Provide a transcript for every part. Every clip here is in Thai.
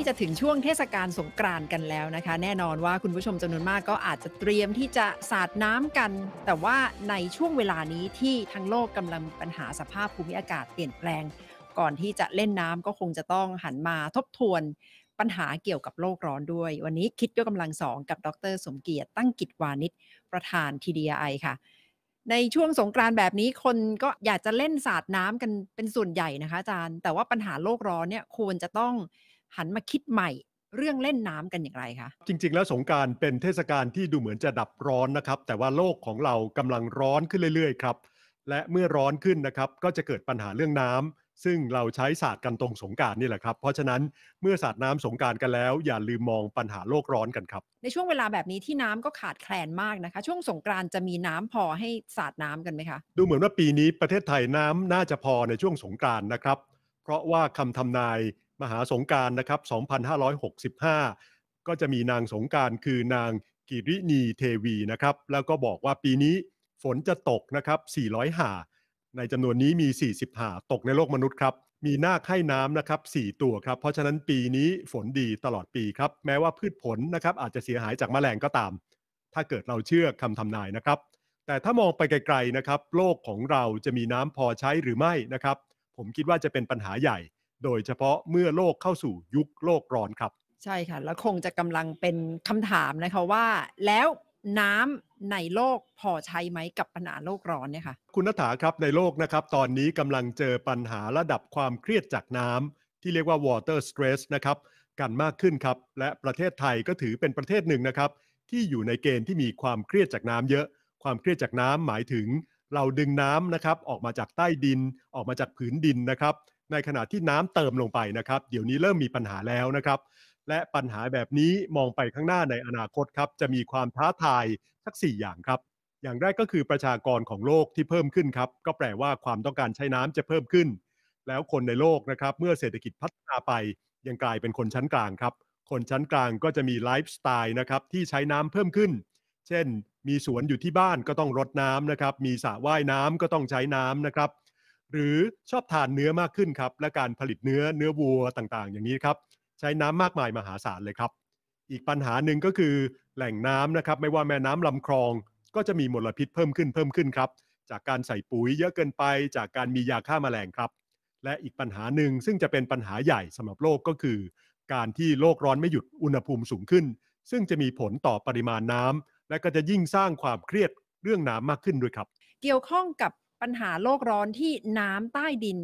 จะถึงช่วงเทศกาลสงกรานต์กันแล้วนะคะ แน่นอนว่าคุณผู้ชมจำนวนมากก็อาจจะเตรียมที่จะสาดน้ำกัน แต่ว่าในช่วงเวลานี้ที่ทั้งโลกกำลังปัญหาสภาพภูมิอากาศเปลี่ยนแปลง ก่อนที่จะเล่นน้ำก็คงจะต้องหันมาทบทวนปัญหาเกี่ยวกับโลกร้อนด้วย วันนี้คิดยกกำลังสองกับดร สมเกียรติตั้งกิจวานิชประธาน TDI ค่ะในช่วงสงกรานแบบนี้คนก็อยากจะเล่นสาดน้ำกันเป็นส่วนใหญ่นะคะอาจารย์แต่ว่าปัญหาโลกร้อนเนี่ยควรจะต้องหันมาคิดใหม่เรื่องเล่นน้ำกันอย่างไรคะจริง ๆ แล้วสงการเป็นเทศกาลที่ดูเหมือนจะดับร้อนนะครับแต่ว่าโลกของเรากำลังร้อนขึ้นเรื่อยๆครับและเมื่อร้อนขึ้นนะครับก็จะเกิดปัญหาเรื่องน้ำ ซึ่งเราใช้ศาสตร์กันตรงสงการนี่แหละครับเพราะฉะนั้นเมื่อศาสตร์น้ำสงการกันแล้ว อย่าลืมมองปัญหาโลกร้อนกันครับในช่วงเวลาแบบนี้ที่น้ำก็ขาดแคลนมากนะคะช่วงสงการจะมีน้ำพอให้ศาสตร์น้ำกันไหมคะดูเหมือนว่าปีนี้ประเทศไทยน้ำน่าจะพอในช่วงสงการนะครับเพราะว่าคำทำนายมหาสงการนะครับ 2565 ก็จะมีนางสงการคือนางกิรินีเทวีนะครับ แล้วก็บอกว่าปีนี้ฝนจะตกนะครับ 400หาในจำนวนนี้มี40หาตกในโลกมนุษย์ครับ มีนาคให้น้ำนะครับ 4 ตัวครับ เพราะฉะนั้นปีนี้ฝนดีตลอดปีครับ แม้ว่าพืชผลนะครับอาจจะเสียหายจากแมลงก็ตาม ถ้าเกิดเราเชื่อคำทำนายนะครับ แต่ถ้ามองไปไกลๆนะครับ โลกของเราจะมีน้ำพอใช้หรือไม่นะครับ ผมคิดว่าจะเป็นปัญหาใหญ่โดยเฉพาะเมื่อโลกเข้าสู่ยุคโลกร้อนครับ ใช่ค่ะแล้วคงจะกำลังเป็นคำถามนะคะว่าแล้วน้ำในโลกพอใช้ไหมกับปัญหาโลกร้อนเนี่ยค่ะคุณนัฐาครับในโลกนะครับ ตอนนี้กำลังเจอปัญหาระดับความเครียดจากน้ำที่เรียกว่า water stress นะครับกันมากขึ้นครับ และประเทศไทยก็ถือเป็นประเทศหนึ่งนะครับ ที่อยู่ในเกณฑ์ที่มีความเครียดจากน้ำเยอะ ความเครียดจากน้ำหมายถึง เราดึงน้ำนะครับ ออกมาจากใต้ดิน ออกมาจากผืนดินนะครับในขณะที่น้ำเติมลงไปนะครับ เดี๋ยวนี้เริ่มมีปัญหาแล้วนะครับ และปัญหาแบบนี้มองไปข้างหน้าในอนาคตครับจะมีความท้าทายสัก4อย่างครับ อย่างแรกก็คือประชากรของโลกที่เพิ่มขึ้นครับก็แปลว่าความต้องการใช้น้ำจะเพิ่มขึ้น แล้วคนในโลกนะครับเมื่อเศรษฐกิจพัฒนาไปยังกลายเป็นคนชั้นกลางครับคนชั้นกลางก็จะมีไลฟ์สไตล์นะครับที่ใช้น้ำเพิ่มขึ้น เช่น มีสวนอยู่ที่บ้านก็ต้องรดน้ำนะครับมีสระว่ายน้ำก็ต้องใช้น้ำนะครับหรือชอบทานเนื้อมากขึ้นครับ และการผลิตเนื้อเนื้อวัวต่างๆ อย่างนี้ครับ ใช้น้ำมากมายมหาศาลเลยครับ อีกปัญหาหนึ่งก็คือแหล่งน้ำนะครับ ไม่ว่าแม่น้ำลำคลอง ก็จะมีมลพิษเพิ่มขึ้นเพิ่มขึ้นครับจากการใส่ปุ๋ยเยอะเกินไป จากการมียาฆ่ามาแมลงครับ และอีกปัญหาหนึ่งซึ่งจะเป็นปัญหาใหญ่สำหรับโลกก็คือ การที่โลกร้อนไม่หยุดอุณหภูมิสูงขึ้น ซึ่งจะมีผลต่อปริมาณน้ำ และก็จะยิ่งสร้างความเครียดเรื่องน้ำมากขึ้นด้วยครับ เกี่ยวข้องกับปัญหาโลกร้อนที่น้ำใต้ดิน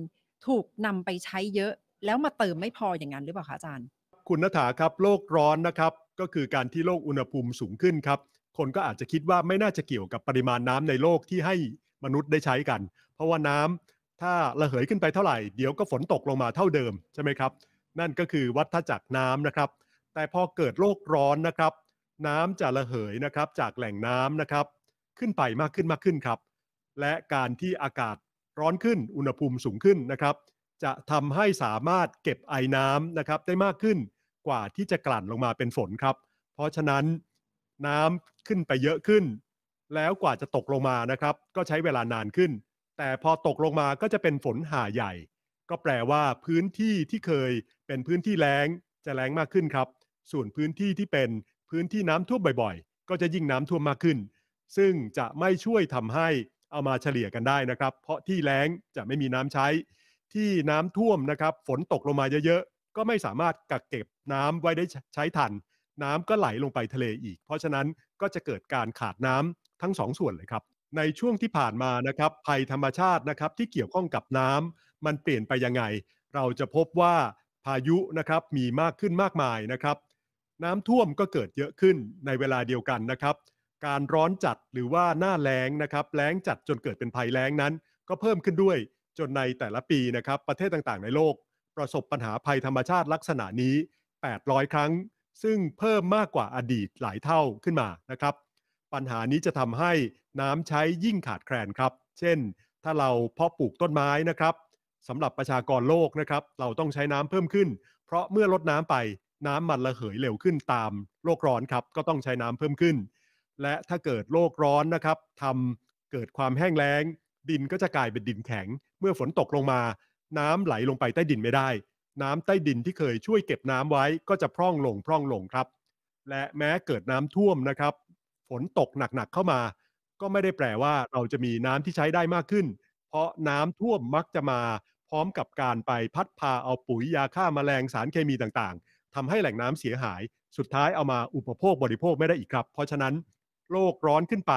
ถูกนำไปใช้เยอะ แล้วมาเติมไม่พออย่างนั้นหรือเปล่าคะอาจารย์ คุณนัฐาครับโลกร้อนนะครับ ก็คือการที่โลกอุณหภูมิสูงขึ้นครับ คนก็อาจจะคิดว่าไม่น่าจะเกี่ยวกับปริมาณน้ำในโลกที่ให้มนุษย์ได้ใช้กัน เพราะว่าน้ำถ้าระเหยขึ้นไปเท่าไหร่ เดี๋ยวก็ฝนตกลงมาเท่าเดิมใช่ไหมครับ นั่นก็คือวัฏจักรน้ำนะครับ แต่พอเกิดโลกร้อนนะครับ น้ำจะระเหยนะครับ จากแหล่งน้ำนะครับ ขึ้นไปมากขึ้นมากขึ้นครับและการที่อากาศร้อนขึ้นอุณหภูมิสูงขึ้นนะครับ จะทำให้สามารถเก็บไอน้ำนะครับได้มากขึ้นกว่าที่จะกลั่นลงมาเป็นฝนครับเพราะฉะนั้น น้ำขึ้นไปเยอะขึ้น แล้วกว่าจะตกลงมานะครับก็ใช้เวลานานขึ้น แต่พอตกลงมาก็จะเป็นฝนหาใหญ่ ก็แปลว่าพื้นที่ที่เคยเป็นพื้นที่แล้งจะแล้งมากขึ้นครับ ส่วนพื้นที่ที่เป็นพื้นที่น้ำท่วมบ่อย ๆ ก็จะยิ่งน้ำท่วมมากขึ้น ซึ่งจะไม่ช่วยทำให้เอามาเฉลี่ยกันได้นะครับ เพราะที่แล้ง จะไม่มีน้ำใช้ ที่น้ำท่วมนะครับ ฝนตกลงมาเยอะๆก็ไม่สามารถกักเก็บน้ำไว้ได้ใช้ทัน น้ำก็ไหลลงไปทะเลอีก เพราะฉะนั้นก็จะเกิดการขาดน้ำทั้ง2สส่วนเลยครับในช่วงที่ผ่านมานะครับ ภัยธรรมชาตินะครับ ที่เกี่ยวข้องกับน้ำมันเปลี่ยนไปยังไงเราจะพบว่าพายุนะครับมีมากขึ้นมากมายนะครับ น้ำท่วมก็เกิดเยอะขึ้นในเวลาเดียวกันนะครับการร้อนจัดหรือว่าหน้าแล้งนะครับแล้งจัดจนเกิดเป็นภัยแล้งนั้น ก็เพิ่มขึ้นด้วยจนในแต่ละปีนะครับประเทศต่างๆในโลก ประสบปัญหาภัยธรรมชาติลักษณะนี้ 800 ครั้ง ซึ่งเพิ่มมากกว่าอดีตหลายเท่าขึ้นมานะครับ ปัญหานี้จะทำให้น้ำใช้ยิ่งขาดแคลนครับ เช่น ถ้าเราเพาะปลูกต้นไม้นะครับสำหรับประชากรโลกนะครับเราต้องใช้น้ำเพิ่มขึ้น เพราะเมื่อลดน้ำไปน้ำมันระเหยเร็วขึ้นตาม โลกร้อนครับก็ต้องใช้น้ำเพิ่มขึ้นและถ้าเกิดโลกร้อนนะครับทำเกิดความแห้งแล้ง ดินก็จะกลายเป็นดินแข็ง เมื่อฝนตกลงมา น้ำไหลลงไปใต้ดินไม่ได้ น้ำใต้ดินที่เคยช่วยเก็บน้ำไว้ก็จะพร่องลงพร่องลงครับ และแม้เกิดน้ำท่วมนะครับ ฝนตกหนักๆเข้ามา ก็ไม่ได้แปลว่าเราจะมีน้ำที่ใช้ได้มากขึ้น เพราะน้ำท่วมมักจะมา พร้อมกับการไปพัดพาเอาปุ๋ยยาฆ่ามาแมลงสารเคมีต่างๆ ทำให้แหล่งน้ำเสียหาย สุดท้ายเอามาอุปโภคบริโภคไม่ได้อีกครับ เพราะฉะนั้นโลกร้อนขึ้นไป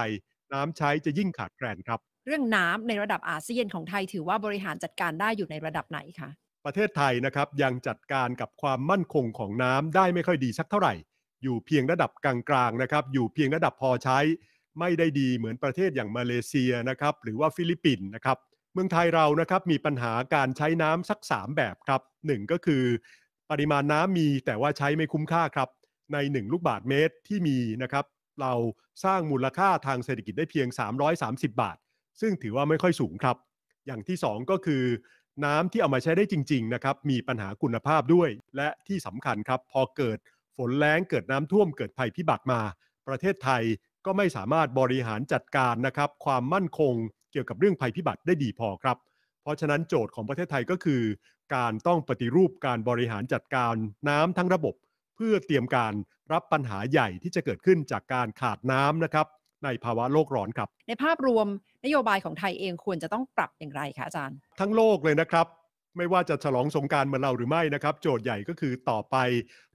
น้ำใช้จะยิ่งขาดแคลนครับ เรื่องน้ำในระดับอาเซียนของไทยถือว่าบริหารจัดการได้อยู่ในระดับไหนคะประเทศไทยนะครับยังจัดการกับความมั่นคงของน้ำได้ไม่ค่อยดีสักเท่าไหร่ อยู่เพียงระดับกลางๆนะครับอยู่เพียงระดับพอใช้ ไม่ได้ดีเหมือนประเทศอย่าง มาเลเซียนะครับหรือว่าฟิลิปปินส์นะครับ เมืองไทยเรานะครับมีปัญหาการใช้น้ำสัก3 แบบครับ 1 ก็คือ ปริมาณน้ำมีแต่ว่าใช้ไม่คุ้มค่าครับ ใน 1 ลูกบาทเมตรที่มีนะครับเราสร้างมูลค่าทางเศรษฐกิจได้เพียง 330 บาท ซึ่งถือว่าไม่ค่อยสูงครับ อย่างที่ 2 ก็คือน้ำที่เอามาใช้ได้จริงๆนะครับมีปัญหาคุณภาพด้วย และที่สำคัญครับ พอเกิดฝนแล้งเกิดน้ำท่วมเกิดภัยพิบัติมา ประเทศไทยก็ไม่สามารถบริหารจัดการนะครับความมั่นคงเกี่ยวกับเรื่องภัยพิบัติได้ดีพอครับ เพราะฉะนั้นโจทย์ของประเทศไทยก็คือ การต้องปฏิรูปการบริหารจัดการน้ำทั้งระบบเพื่อเตรียมการรับปัญหาใหญ่ที่จะเกิดขึ้นจากการขาดน้ำนะครับในภาวะโลกร้อนครับ ในภาพรวมนโยบายของไทยเองควรจะต้องปรับอย่างไรคะอาจารย์ ทั้งโลกเลยนะครับ ไม่ว่าจะฉลองสงการเหมือนเราหรือไม่นะครับ โจทย์ใหญ่ก็คือต่อไป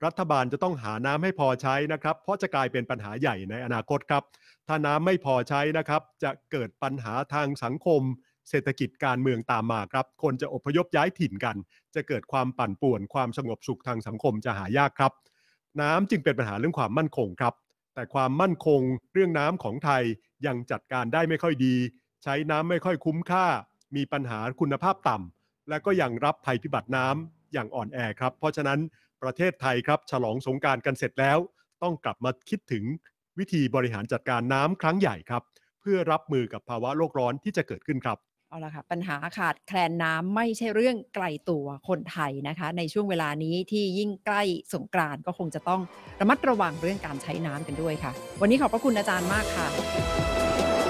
รัฐบาลจะต้องหาน้ำให้พอใช้นะครับ เพราะจะกลายเป็นปัญหาใหญ่ในอนาคตครับถ้าน้ำไม่พอใช้นะครับ จะเกิดปัญหาทางสังคม เศรษฐกิจการเมืองตามมาครับคนจะอพยพย้ายถิ่นกัน จะเกิดความปั่นป่วนความสงบสุขทางสังคมจะหายากครับน้ำจึงเป็นปัญหาเรื่องความมั่นคงครับ แต่ความมั่นคงเรื่องน้ำของไทยยังจัดการได้ไม่ค่อยดี ใช้น้ำไม่ค่อยคุ้มค่า มีปัญหาคุณภาพต่ำ และก็ยังรับภัยพิบัติน้ำอย่างอ่อนแอครับ เพราะฉะนั้นประเทศไทยครับฉลองสงการกันเสร็จแล้ว ต้องกลับมาคิดถึงวิธีบริหารจัดการน้ำครั้งใหญ่ครับ เพื่อรับมือกับภาวะโลกร้อนที่จะเกิดขึ้นครับเอาละค่ะ ปัญหาขาดแคลนน้ำไม่ใช่เรื่องไกลตัวคนไทยนะคะ ในช่วงเวลานี้ที่ยิ่งใกล้สงกรานก็คงจะต้องระมัดระวังเรื่องการใช้น้ำกันด้วยค่ะ วันนี้ขอบพระคุณอาจารย์มากค่ะ